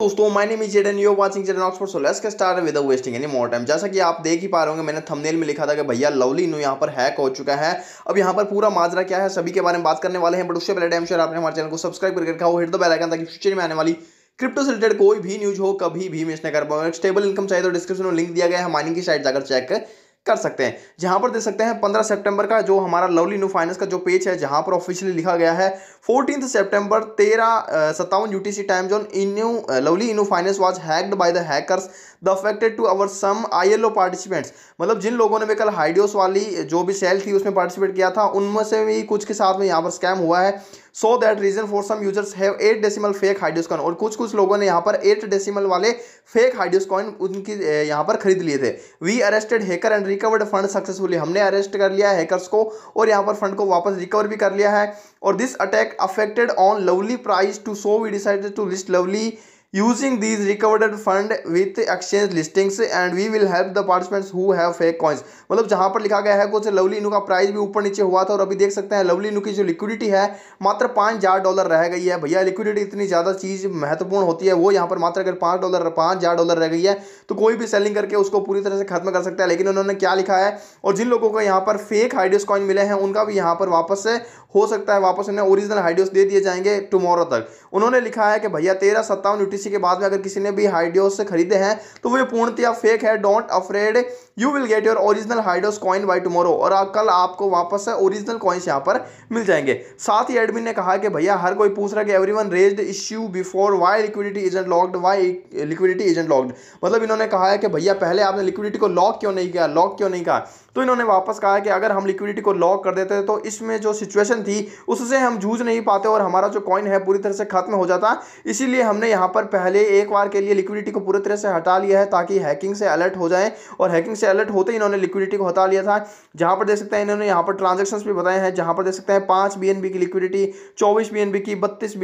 दोस्तों my name is Jaden you watching Jaden Oxford so let's get start with wasting any more time जैसा कि आप देख ही पा रहे होंगे मैंने थंबनेल में लिखा था कि भैया लवली नू यहां पर हैक हो चुका है अब यहां पर पूरा माजरा क्या है सभी के बारे में बात करने वाले हैं बट उससे पहले डैम शेयर आपने हमारे चैनल को सब्सक्राइब करके रखा हो हिट द बेल आइकन ताकि फ्यूचर में आने वाली क्रिप्टो से रिलेटेड कोई भी न्यूज हो कभी भी मिस न कर पाओ स्टेबल इनकम चाहिए तो डिस्क्रिप्शन में लिंक दिया गया है माइनिंग की साइट जाकर चेक कर सकते हैं जहां पर देख सकते हैं पंद्रह सितंबर का जो हमारा लवली न्यू फाइनेंस का जो पेज है जहां पर ऑफिशियली लिखा गया है फोर्टीन सेप्टेम्बर तेरह सत्तावन UTC time zone Inu lovely Inu finance was hacked by the hackers the affected to our some ILO participants मतलब जिन लोगों ने भी कल हाइडियोस वाली जो भी सेल थी उसमें पार्टिसिपेट किया था उनमें से भी कुछ के साथ में यहाँ पर स्कैम हुआ है so that reason for some users have eight decimal fake hydros coin और कुछ कुछ लोगों ने यहाँ पर एट डेसिमल वाले फेक हाइड्रोस कॉइन उनकी यहाँ पर खरीद लिए थे we arrested hacker and recovered fund successfully हमने अरेस्ट कर लिया हैकर्स को और यहाँ पर फंड को वापस रिकवर भी कर लिया है और this attack affected on lovely price too so we decided to list lovely using these recovered fund with exchange listings and we will help the participants who have fake coins मतलब जहां पर लिखा गया है कुछ लवली इनू का price भी ऊपर नीचे हुआ था और अभी देख सकते हैं लवली इनू की जो लिक्विडिटी है मात्र पाँच हज़ार डॉलर रह गई है भैया लिक्विडिटी इतनी ज़्यादा चीज़ महत्वपूर्ण होती है वो यहाँ पर मात्र अगर पाँच डॉलर पाँच हज़ार डॉलर रह गई है तो कोई भी सेलिंग करके उसको पूरी तरह से खत्म कर सकता है लेकिन उन्होंने क्या लिखा है और जिन लोगों को यहाँ पर फेक हाइडियोस कॉइन मिले हैं उनका भी यहाँ पर वापस हो सकता है वापस उन्हें ओरिजिनल हाइडियोस दे दिए जाएंगे टुमारो तक उन्होंने लिखा है कि भैया तेरह सत्तावन इसी के बाद में अगर किसी ने भी हाइडियोस से खरीदे हैं तो वो पूर्णतया फेक है don't afraid you will get your original hydros coin by tomorrow और कल आपको वापस ओरिजिनल कॉइन्स यहाँ पर मिल जाएंगे साथ ही एडमिन ने कहा कि भैया हर कोई पूछ रहा है कि everyone raise issue before why liquidity agent locked why liquidity agent locked मतलब इन्होंने कहा है कि भैया पहले आपने लिक्विडिटी को लॉक क्यों नहीं किया लॉक क्यों नहीं कहा तो इन्होंने वापस कहा कि अगर हम लिक्विडिटी को लॉक कर देते तो इसमें जो सिचुएशन थी उससे हम जूझ नहीं पाते और हमारा जो कॉइन है पूरी तरह से खत्म हो जाता इसीलिए हमने यहाँ पर पहले एक बार के लिए लिक्विडिटी को पूरी तरह से हटा लिया है ताकि हैकिंग से अलर्ट हो जाए और हैकिंग से अलर्ट होते ही इन्होंने लिक्विडिटी को हटा लिया था जहाँ पर देख सकते हैं इन्होंने यहाँ पर ट्रांजेक्शन भी बताए हैं जहाँ पर देख सकते हैं पाँच बी की लिक्विडिटी चौबीस बी की बत्तीस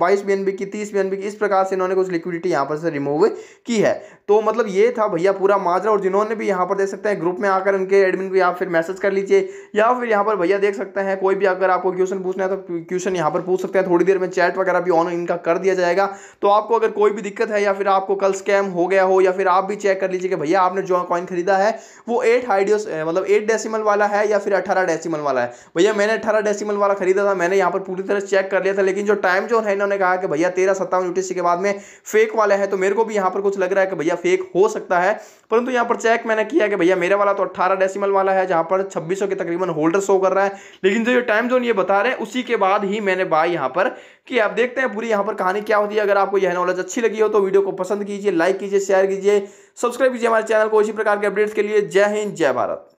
बाईस बी की तीस बी की इस प्रकार से इन्होंने कुछ लिक्विडिटी यहाँ पर से रिमूव की है तो मतलब ये था भैया पूरा माजरा और जिन्होंने भी यहाँ पर देख सकते हैं ग्रुप में आकर इनके एडमिन को या फिर मैसेज कर लीजिए या फिर यहाँ पर भैया देख सकते हैं कोई भी अगर आपको क्वेश्चन पूछना है तो क्वेश्चन यहाँ पर पूछ सकते हैं थोड़ी देर में चैट वगैरह भी ऑन इनका कर दिया जाएगा तो आपको अगर कोई भी दिक्कत है या फिर आपको कल स्कैम हो गया हो या फिर आप भी चेक कर लीजिए कि भैया आपने जो कॉइन खरीदा है वो एट हाइडियोस मतलब एट डेसीमल वाला है या फिर अठारह डेसीमल वाला है भैया मैंने अठारह डेसीमल वाला खरीदा था मैंने यहाँ पर पूरी तरह चेक कर लिया था लेकिन जो टाइम जोन है इन्होंने कहा कि भैया तेरह सत्तावन यूटीसी के बाद में फेक वाला है तो मेरे को भी यहाँ पर कुछ लग रहा है कि भैया फेक हो सकता है परंतु यहाँ पर चेक मैंने किया कि भैया मेरा वाला तो अट्ठारह डेसीमल डेसिमल वाला है जहाँ पर 2600 के तकरीबन होल्डर शो कर रहा है लेकिन जो ये टाइम जोन ये बता रहे हैं उसी के बाद ही मैंने बाय यहाँ पर कि आप देखते हैं पूरी यहाँ पर कहानी क्या होती है अगर आपको यह नॉलेज अच्छी लगी हो तो वीडियो को पसंद कीजिए लाइक कीजिए शेयर कीजिए सब्सक्राइब कीजिए हमारे चैनल को इसी प्रकार के अपडेट्स के लिए जय हिंद जय भारत